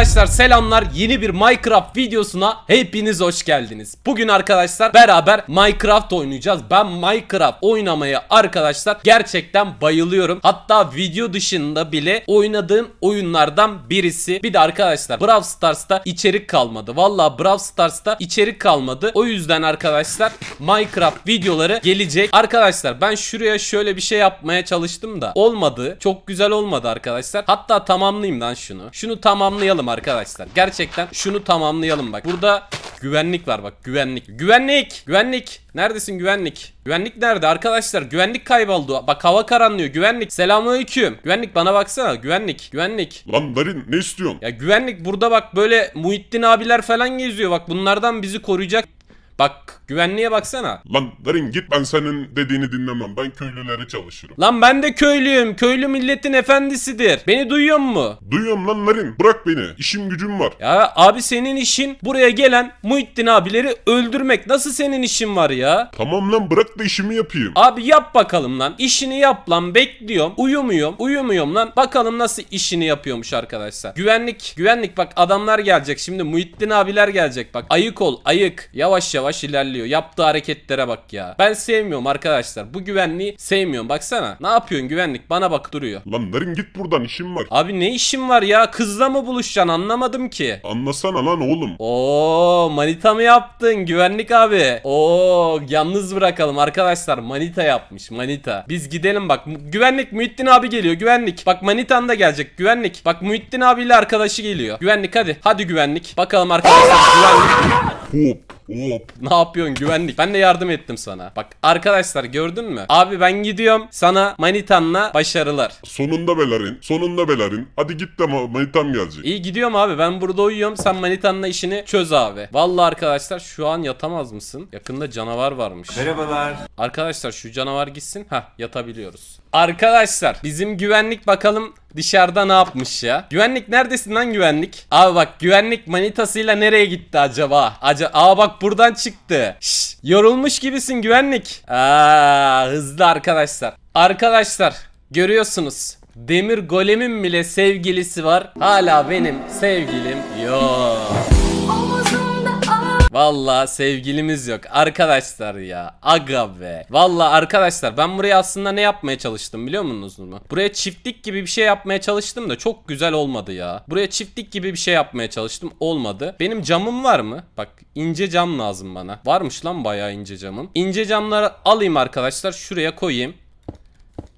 Arkadaşlar selamlar yeni bir Minecraft videosuna hepiniz hoş geldiniz. Bugün arkadaşlar beraber Minecraft oynayacağız. Ben Minecraft oynamaya arkadaşlar gerçekten bayılıyorum. Hatta video dışında bile oynadığım oyunlardan birisi. Bir de arkadaşlar Brawl Stars'ta içerik kalmadı. Valla Brawl Stars'ta içerik kalmadı. O yüzden arkadaşlar Minecraft videoları gelecek. Arkadaşlar ben şuraya şöyle bir şey yapmaya çalıştım da olmadı. Çok güzel olmadı arkadaşlar. Hatta tamamlayayım lan şunu. Şunu tamamlayalım arkadaşlar. Gerçekten şunu tamamlayalım bak. Burada güvenlik var bak güvenlik. Güvenlik! Güvenlik! Neredesin güvenlik? Güvenlik nerede arkadaşlar? Güvenlik kayboldu. Bak hava karanlıyor. Güvenlik. Selamünaleyküm. Güvenlik bana baksana. Güvenlik. Güvenlik. Lan Darin ne istiyorsun? Ya güvenlik burada bak böyle Muhittin abiler falan geziyor. Bak bunlardan bizi koruyacak. Bak güvenliğe baksana. Lan Darin git ben senin dediğini dinlemem. Ben köylülere çalışırım. Lan ben de köylüyüm. Köylü milletin efendisidir. Beni duyuyor mu? Duyuyorum lan Narin. Bırak beni. İşim gücüm var. Ya abi senin işin buraya gelen Muhittin abileri öldürmek. Nasıl senin işin var ya? Tamam lan bırak da işimi yapayım. Abi yap bakalım lan. İşini yap lan. Bekliyorum. Uyumuyorum. Uyumuyorum lan. Bakalım nasıl işini yapıyormuş arkadaşlar. Güvenlik. Güvenlik bak adamlar gelecek. Şimdi Muhittin abiler gelecek bak. Ayık ol. Ayık. Yavaş yavaş yavaş ilerliyor. Yaptığı hareketlere bak ya. Ben sevmiyorum arkadaşlar. Bu güvenliği sevmiyorum. Baksana. Ne yapıyorsun güvenlik? Bana bak duruyor. Lan narin git buradan işim var. Abi ne işim var ya? Kızla mı buluşacaksın? Anlamadım ki. Anlasana lan oğlum. Oo manita mı yaptın güvenlik abi? Oo yalnız bırakalım arkadaşlar. Manita yapmış manita. Biz gidelim bak. Güvenlik Muhittin abi geliyor. Güvenlik. Bak manitan da gelecek. Güvenlik. Bak Muhittin abiyle arkadaşı geliyor. Güvenlik hadi. Hadi güvenlik. Bakalım arkadaşlar güvenlik. Hop. Hop. Ne yapıyorsun güvenlik? Ben de yardım ettim sana. Bak arkadaşlar gördün mü? Abi ben gidiyorum. Sana manitanla başarılar. Sonunda Belarin. Sonunda Belarin. Hadi git de ma- manitam gelecek. İyi gidiyorum abi. Ben burada uyuyorum. Sen manitanla işini çöz abi. Vallahi arkadaşlar şu an yatamaz mısın? Yakında canavar varmış. Merhabalar. Arkadaşlar şu canavar gitsin. Ha yatabiliyoruz. Arkadaşlar bizim güvenlik bakalım Dışarıda ne yapmış ya? Güvenlik neredesin lan güvenlik? Abi bak güvenlik manitasıyla nereye gitti acaba? Acaba Aa bak buradan çıktı. Şş, yorulmuş gibisin güvenlik. Aa hızlı arkadaşlar. Arkadaşlar görüyorsunuz. Demir golemin bile sevgilisi var. Hala benim sevgilim yok. Valla sevgilimiz yok. Arkadaşlar ya. Aga be. Valla arkadaşlar ben buraya aslında ne yapmaya çalıştım biliyor musunuz mu? Buraya çiftlik gibi bir şey yapmaya çalıştım da çok güzel olmadı ya. Buraya çiftlik gibi bir şey yapmaya çalıştım. Olmadı. Benim camım var mı? Bak ince cam lazım bana. Varmış lan bayağı ince camım. İnce camları alayım arkadaşlar. Şuraya koyayım.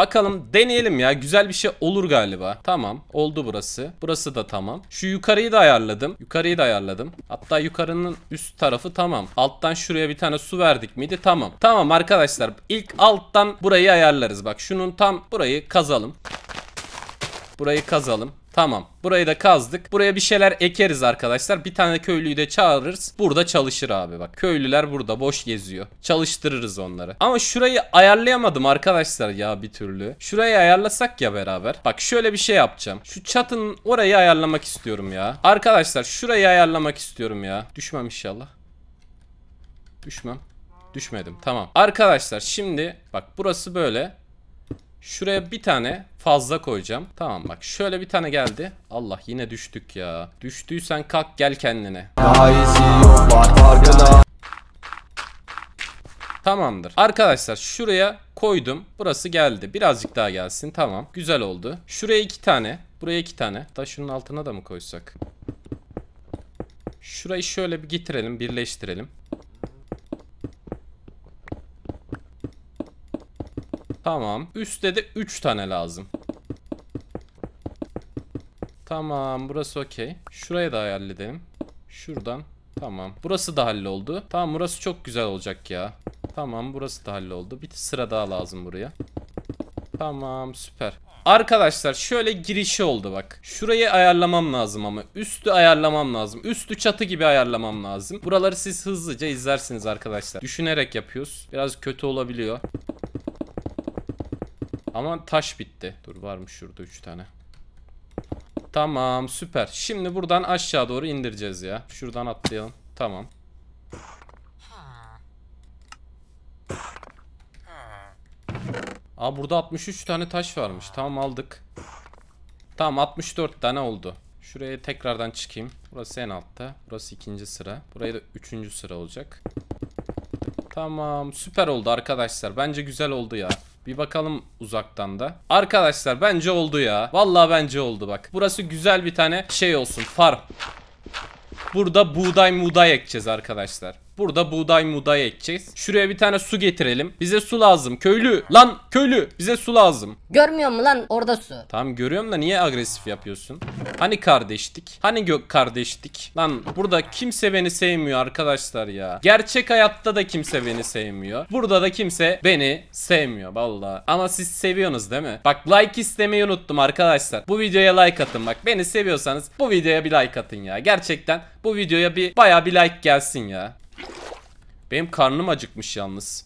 Bakalım deneyelim ya. Güzel bir şey olur galiba. Tamam. Oldu burası. Burası da tamam. Şu yukarıyı da ayarladım. Yukarıyı da ayarladım. Hatta yukarının üst tarafı tamam. Alttan şuraya bir tane su verdik miydi? Tamam. Tamam arkadaşlar. İlk alttan burayı ayarlarız. Bak şunun tam burayı kazalım. Burayı kazalım. Tamam. Burayı da kazdık. Buraya bir şeyler ekeriz arkadaşlar. Bir tane köylüyü de çağırırız. Burada çalışır abi bak. Köylüler burada boş geziyor. Çalıştırırız onları. Ama şurayı ayarlayamadım arkadaşlar ya bir türlü. Şurayı ayarlasak ya beraber. Bak şöyle bir şey yapacağım. Şu çatının orayı ayarlamak istiyorum ya. Arkadaşlar şurayı ayarlamak istiyorum ya. Düşmem inşallah. Düşmem. Düşmedim. Tamam. Arkadaşlar şimdi bak burası böyle. Şuraya bir tane fazla koyacağım. Tamam bak şöyle bir tane geldi. Allah yine düştük ya. Düştüysen kalk gel kendine. Tamamdır. Arkadaşlar şuraya koydum. Burası geldi. Birazcık daha gelsin. Tamam. Güzel oldu. Şuraya iki tane. Buraya iki tane. Da şunun altına da mı koysak? Şurayı şöyle bir getirelim. Birleştirelim. Tamam. Üstte de 3 tane lazım. Tamam burası okey. Şurayı da halledelim. Şuradan. Tamam. Burası da halloldu. Tamam burası çok güzel olacak ya. Tamam burası da halloldu. Bir sıra daha lazım buraya. Tamam süper. Arkadaşlar şöyle girişi oldu bak. Şurayı ayarlamam lazım ama. Üstü ayarlamam lazım. Üstü çatı gibi ayarlamam lazım. Buraları siz hızlıca izlersiniz arkadaşlar. Düşünerek yapıyoruz. Biraz kötü olabiliyor. Ama taş bitti. Dur varmış şurada 3 tane. Tamam süper. Şimdi buradan aşağı doğru indireceğiz ya. Şuradan atlayalım. Tamam. Aa burada 63 tane taş varmış. Tamam aldık. Tamam 64 tane oldu. Şuraya tekrardan çıkayım. Burası en altta. Burası ikinci sıra. Burayı da üçüncü sıra olacak. Tamam süper oldu arkadaşlar. Bence güzel oldu ya. Bir bakalım uzaktan da. Arkadaşlar bence oldu ya. Vallahi bence oldu bak. Burası güzel bir tane şey olsun. Farm. Burada buğday muğday ekeceğiz arkadaşlar. Burada buğday muğday ekeceğiz. Şuraya bir tane su getirelim. Bize su lazım. Köylü lan köylü bize su lazım. Görmüyor mu lan orada su? Tamam görüyorum da niye agresif yapıyorsun? Hani kardeşlik? Hani gök kardeşlik? Lan burada kimse beni sevmiyor arkadaşlar ya. Gerçek hayatta da kimse beni sevmiyor. Burada da kimse beni sevmiyor Vallahi. Ama siz seviyorsunuz değil mi? Bak like istemeyi unuttum arkadaşlar. Bu videoya like atın bak. Beni seviyorsanız bu videoya bir like atın ya. Gerçekten bu videoya bir baya bir like gelsin ya. Benim karnım acıkmış yalnız.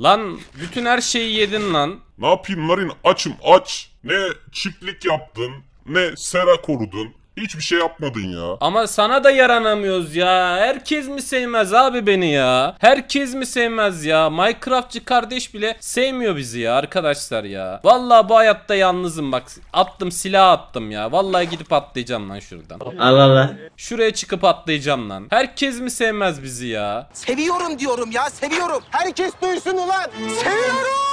Lan bütün her şeyi yedin lan. Ne yapayım Narin açım aç. Ne çiftlik yaptın ne sera korudun. Hiçbir şey yapmadın ya. Ama sana da yaranamıyoruz ya. Herkes mi sevmez abi beni ya? Herkes mi sevmez ya? Minecraftçı kardeş bile sevmiyor bizi ya arkadaşlar ya. Vallahi bu hayatta yalnızım bak. Attım silah attım ya. Vallahi gidip atlayacağım lan şuradan. Allah Allah. Şuraya çıkıp atlayacağım lan. Herkes mi sevmez bizi ya? Seviyorum diyorum ya seviyorum. Herkes duysun ulan. Seviyorum.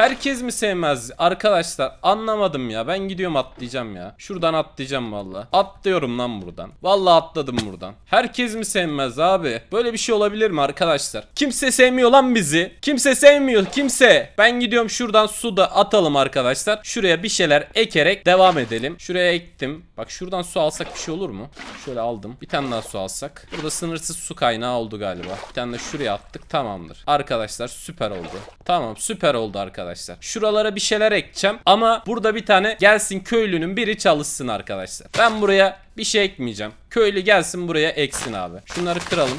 Herkes mi sevmez? Arkadaşlar anlamadım ya. Ben gidiyorum atlayacağım ya. Şuradan atlayacağım valla. Atlıyorum lan buradan. Valla atladım buradan. Herkes mi sevmez abi? Böyle bir şey olabilir mi arkadaşlar? Kimse sevmiyor lan bizi. Kimse sevmiyor kimse. Ben gidiyorum şuradan su da atalım arkadaşlar. Şuraya bir şeyler ekerek devam edelim. Şuraya ektim. Bak şuradan su alsak bir şey olur mu? Şöyle aldım. Bir tane daha su alsak. Burada sınırsız su kaynağı oldu galiba. Bir tane de şuraya attık tamamdır. Arkadaşlar süper oldu. Tamam süper oldu arkadaşlar arkadaşlar. Şuralara bir şeyler ekeceğim ama burada bir tane gelsin köylünün biri çalışsın arkadaşlar. Ben buraya bir şey ekmeyeceğim. Köylü gelsin buraya eksin abi. Şunları kıralım.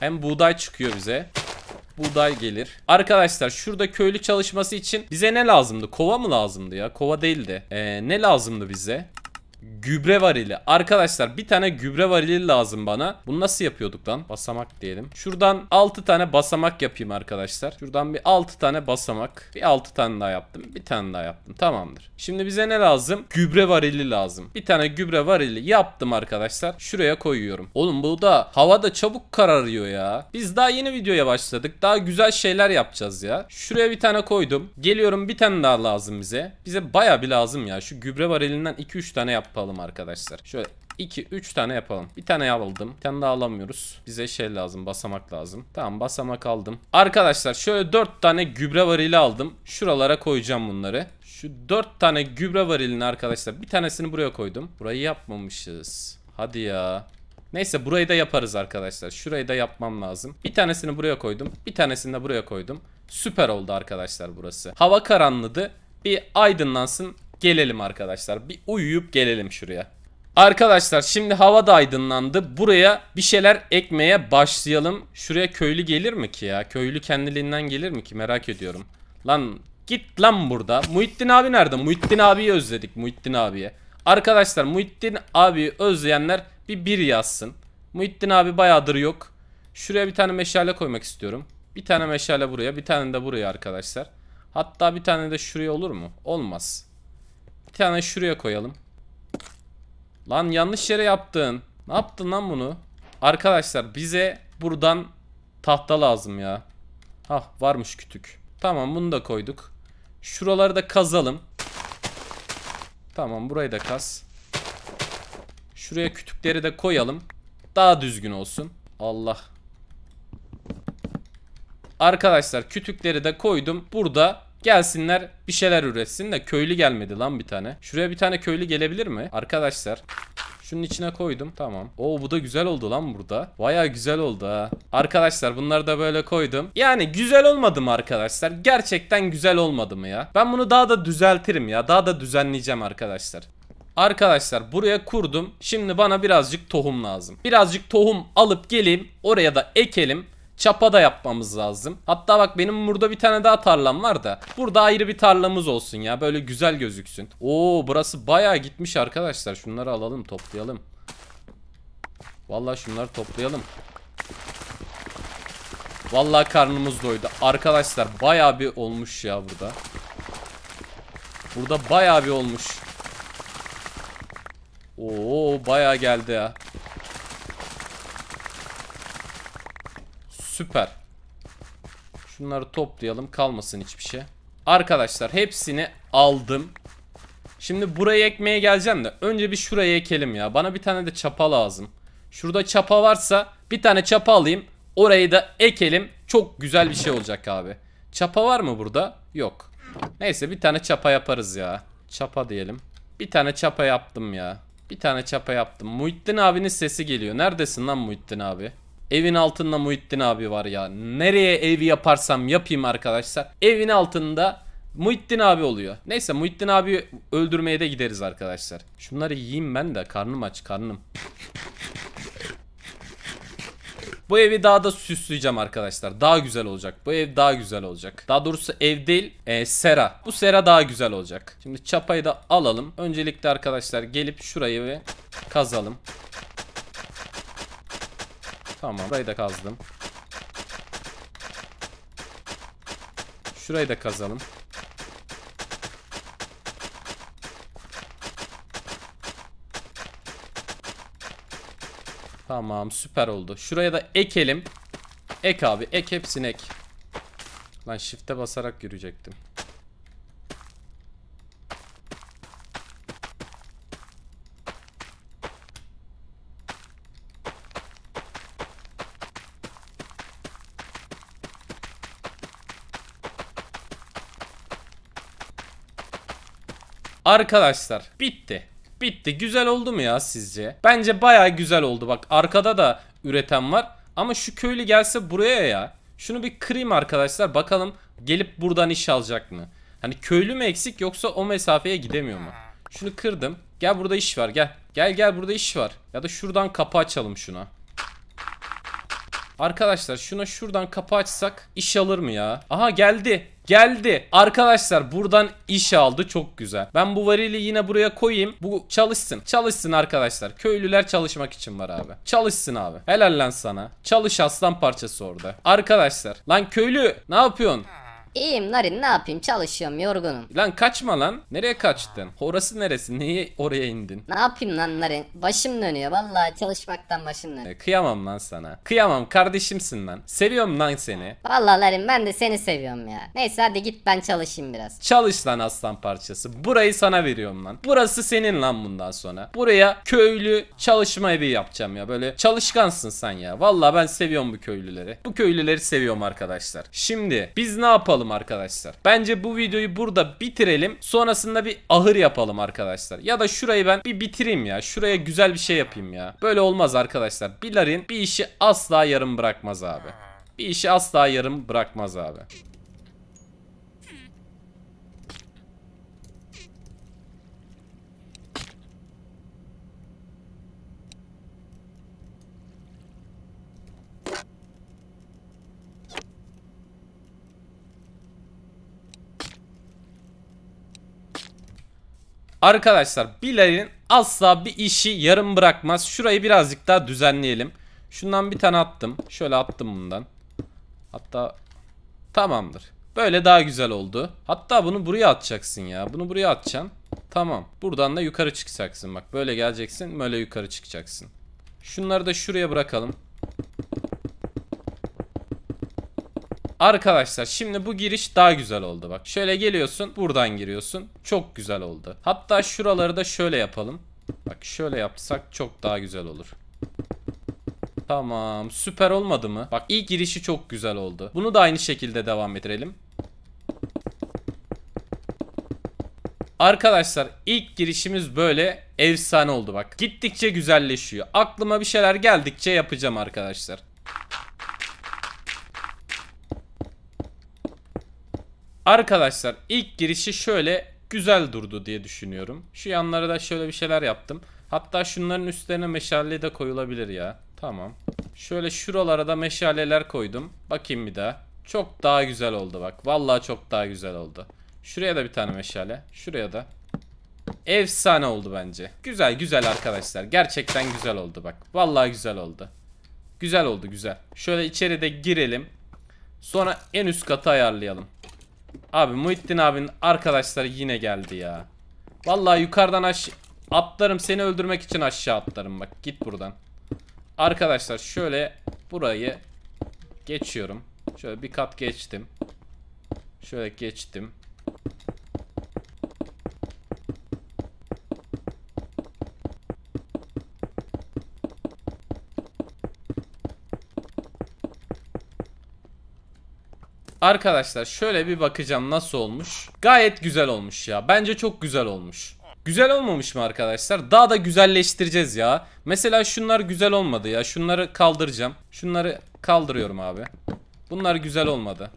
Hem buğday çıkıyor bize buğday gelir. Arkadaşlar şurada köylü çalışması için bize ne lazımdı? Kova mı lazımdı ya? Kova değildi. Ee, ne lazımdı bize? Gübre varili. Arkadaşlar bir tane gübre varili lazım bana. Bunu nasıl yapıyorduk lan? Basamak diyelim. Şuradan 6 tane basamak yapayım arkadaşlar. Şuradan bir 6 tane basamak. Bir 6 tane daha yaptım. Bir tane daha yaptım. Tamamdır. Şimdi bize ne lazım? Gübre varili lazım. Bir tane gübre varili yaptım arkadaşlar. Şuraya koyuyorum. Oğlum bu da havada çabuk kararıyor ya. Biz daha yeni videoya başladık. Daha güzel şeyler yapacağız ya. Şuraya bir tane koydum. Geliyorum bir tane daha lazım bize. Bize baya bir lazım ya. Şu gübre varilinden 2-3 tane yaptım yapalım arkadaşlar. Şöyle 2 3 tane yapalım. Bir tane aldım. Bir tane daha alamıyoruz. Bize şey lazım, basamak lazım. Tamam, basamak aldım. Arkadaşlar şöyle 4 tane gübre varili aldım. Şuralara koyacağım bunları. Şu 4 tane gübre varilini arkadaşlar bir tanesini buraya koydum. Burayı yapmamışız. Hadi ya. Neyse burayı da yaparız arkadaşlar. Şurayı da yapmam lazım. Bir tanesini buraya koydum. Bir tanesini de buraya koydum. Süper oldu arkadaşlar burası. Hava karanlıdı. Bir aydınlansın gelelim arkadaşlar. Bir uyuyup gelelim şuraya. Arkadaşlar şimdi hava da aydınlandı. Buraya bir şeyler ekmeye başlayalım. Şuraya köylü gelir mi ki ya? Köylü kendiliğinden gelir mi ki? Merak ediyorum. Lan git lan burada. Muhittin abi nerede? Muhittin abiyi özledik. Muhittin abiye. Arkadaşlar Muhittin abi özleyenler bir bir yazsın. Muhittin abi bayağıdır yok. Şuraya bir tane meşale koymak istiyorum. Bir tane meşale buraya. Bir tane de buraya arkadaşlar. Hatta bir tane de şuraya olur mu? Olmaz. Bir tane şuraya koyalım. Lan yanlış yere yaptın. Ne yaptın lan bunu? Arkadaşlar bize buradan tahta lazım ya. Hah varmış kütük. Tamam bunu da koyduk. Şuraları da kazalım. Tamam burayı da kaz. Şuraya kütükleri de koyalım. Daha düzgün olsun. Allah. Arkadaşlar kütükleri de koydum. Burada Gelsinler bir şeyler üretsin de köylü gelmedi lan bir tane. Şuraya bir tane köylü gelebilir mi? Arkadaşlar Şunun içine koydum. Tamam. Oo bu da güzel oldu lan burada. Baya güzel oldu ha. Arkadaşlar bunları da böyle koydum. Yani güzel olmadı mı arkadaşlar? Gerçekten güzel olmadı mı ya? Ben bunu daha da düzeltirim ya. Daha da düzenleyeceğim arkadaşlar. Arkadaşlar buraya kurdum. Şimdi bana birazcık tohum lazım. Birazcık tohum alıp geleyim. Oraya da ekelim. Çapa da yapmamız lazım. Hatta bak benim burada bir tane daha tarlam var da. Burada ayrı bir tarlamız olsun ya. Böyle güzel gözüksün. Oo burası bayağı gitmiş arkadaşlar. Şunları alalım toplayalım. Vallahi şunları toplayalım. Vallahi karnımız doydu. Arkadaşlar bayağı bir olmuş ya burada. Burada bayağı bir olmuş. Oo bayağı geldi ya. Süper. Şunları toplayalım. Kalmasın hiçbir şey. Arkadaşlar hepsini aldım. Şimdi burayı ekmeye geleceğim de önce bir şurayı ekelim ya. Bana bir tane de çapa lazım. Şurada çapa varsa bir tane çapa alayım. Orayı da ekelim. Çok güzel bir şey olacak abi. Çapa var mı burada? Yok. Neyse bir tane çapa yaparız ya. Çapa diyelim. Bir tane çapa yaptım ya. Bir tane çapa yaptım. Muhittin abinin sesi geliyor. Neredesin lan Muhittin abi? Evin altında Muhittin abi var ya. Nereye evi yaparsam yapayım arkadaşlar. Evin altında Muhittin abi oluyor. Neyse Muhittin abi öldürmeye de gideriz arkadaşlar. Şunları yiyeyim ben de karnım aç karnım. Bu evi daha da süsleyeceğim arkadaşlar. Daha güzel olacak. Bu ev daha güzel olacak. Daha doğrusu ev değil, e, sera. Bu sera daha güzel olacak. Şimdi çapayı da alalım. Öncelikle arkadaşlar gelip şurayı ve kazalım. Tamam. Burayı da kazdım. Şurayı da kazalım. Tamam süper oldu. Şuraya da ekelim. Ek abi ek hepsini ek. Lan shift'e basarak yürüyecektim. Arkadaşlar bitti. Bitti. Güzel oldu mu ya sizce? Bence baya güzel oldu. Bak arkada da üreten var. Ama şu köylü gelse buraya ya. Şunu bir kırayım arkadaşlar. Bakalım gelip buradan iş alacak mı? Hani köylü mü eksik yoksa o mesafeye gidemiyor mu? Şunu kırdım. Gel burada iş var gel. Gel gel burada iş var. Ya da şuradan kapı açalım şuna. Arkadaşlar şuna şuradan kapı açsak iş alır mı ya? Aha geldi. Geldi. Arkadaşlar buradan iş aldı. Çok güzel. Ben bu varili yine buraya koyayım. Bu çalışsın. Çalışsın arkadaşlar. Köylüler çalışmak için var abi. Çalışsın abi. Helal lan sana. Çalış aslan parçası orada. Arkadaşlar. Lan köylü ne yapıyorsun? İyiyim Narin ne yapayım çalışıyorum yorgunum. Lan kaçma lan. Nereye kaçtın? Orası neresi? Niye oraya indin? Ne yapayım lan Narin? Başım dönüyor vallahi çalışmaktan başım dönüyor. E, kıyamam lan sana. Kıyamam kardeşimsin lan. Seviyorum lan seni. Vallahi Narin ben de seni seviyorum ya. Neyse hadi git ben çalışayım biraz. Çalış lan aslan parçası. Burayı sana veriyorum lan. Burası senin lan bundan sonra. Buraya köylü çalışma evi yapacağım ya. Böyle çalışkansın sen ya. Vallahi ben seviyorum bu köylüleri. Bu köylüleri seviyorum arkadaşlar. Şimdi biz ne yapalım? yapalım arkadaşlar. Bence bu videoyu burada bitirelim. Sonrasında bir ahır yapalım arkadaşlar. Ya da şurayı ben bir bitireyim ya. Şuraya güzel bir şey yapayım ya. Böyle olmaz arkadaşlar. Bilarin bir işi asla yarım bırakmaz abi. Bir işi asla yarım bırakmaz abi. Arkadaşlar Bilal'in asla bir işi yarım bırakmaz. Şurayı birazcık daha düzenleyelim. Şundan bir tane attım. Şöyle attım bundan. Hatta tamamdır. Böyle daha güzel oldu. Hatta bunu buraya atacaksın ya. Bunu buraya atacaksın. Tamam. Buradan da yukarı çıkacaksın. Bak böyle geleceksin. Böyle yukarı çıkacaksın. Şunları da şuraya bırakalım. Arkadaşlar şimdi bu giriş daha güzel oldu bak. Şöyle geliyorsun buradan giriyorsun. Çok güzel oldu. Hatta şuraları da şöyle yapalım. Bak şöyle yapsak çok daha güzel olur. Tamam süper olmadı mı? Bak ilk girişi çok güzel oldu. Bunu da aynı şekilde devam ettirelim. Arkadaşlar ilk girişimiz böyle efsane oldu bak. Gittikçe güzelleşiyor. Aklıma bir şeyler geldikçe yapacağım arkadaşlar. Arkadaşlar ilk girişi şöyle güzel durdu diye düşünüyorum. Şu yanlara da şöyle bir şeyler yaptım. Hatta şunların üstlerine meşale de koyulabilir ya. Tamam. Şöyle şuralara da meşaleler koydum. Bakayım bir daha. Çok daha güzel oldu bak. Vallahi çok daha güzel oldu. Şuraya da bir tane meşale. Şuraya da. Efsane oldu bence. Güzel güzel arkadaşlar. Gerçekten güzel oldu bak. Vallahi güzel oldu. Güzel oldu güzel. Şöyle içeri de girelim. Sonra en üst katı ayarlayalım. Abi Muhittin abinin arkadaşları yine geldi ya. Vallahi yukarıdan aş atlarım seni öldürmek için aşağı atlarım bak git buradan. Arkadaşlar şöyle burayı geçiyorum. Şöyle bir kat geçtim. Şöyle geçtim. Arkadaşlar şöyle bir bakacağım nasıl olmuş. Gayet güzel olmuş ya. Bence çok güzel olmuş. Güzel olmamış mı arkadaşlar? Daha da güzelleştireceğiz ya. Mesela şunlar güzel olmadı ya. Şunları kaldıracağım. Şunları kaldırıyorum abi. Bunlar güzel olmadı.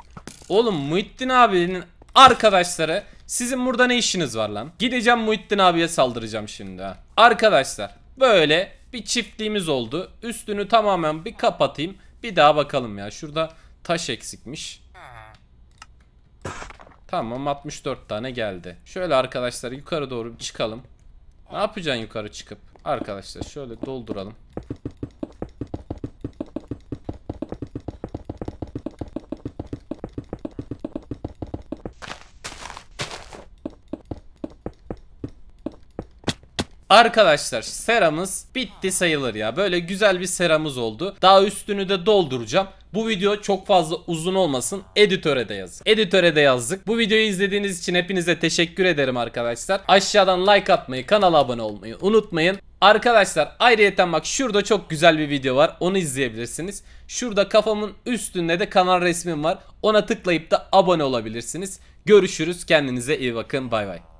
Oğlum Muhittin abinin arkadaşları sizin burada ne işiniz var lan? Gideceğim Muhittin abiye saldıracağım şimdi ha. Arkadaşlar böyle bir çiftliğimiz oldu. Üstünü tamamen bir kapatayım. Bir daha bakalım ya. Şurada taş eksikmiş. Tamam 64 tane geldi. Şöyle arkadaşlar yukarı doğru çıkalım. Ne yapacaksın yukarı çıkıp? Arkadaşlar şöyle dolduralım. Arkadaşlar seramız bitti sayılır ya. Böyle güzel bir seramız oldu. Daha üstünü de dolduracağım. Bu video çok fazla uzun olmasın. Editöre de yazın. Editöre de yazdık. Bu videoyu izlediğiniz için hepinize teşekkür ederim arkadaşlar. Aşağıdan like atmayı, kanala abone olmayı unutmayın. Arkadaşlar ayrıyeten bak şurada çok güzel bir video var. Onu izleyebilirsiniz. Şurada kafamın üstünde de kanal resmim var. Ona tıklayıp da abone olabilirsiniz. Görüşürüz. Kendinize iyi bakın. Bay bay.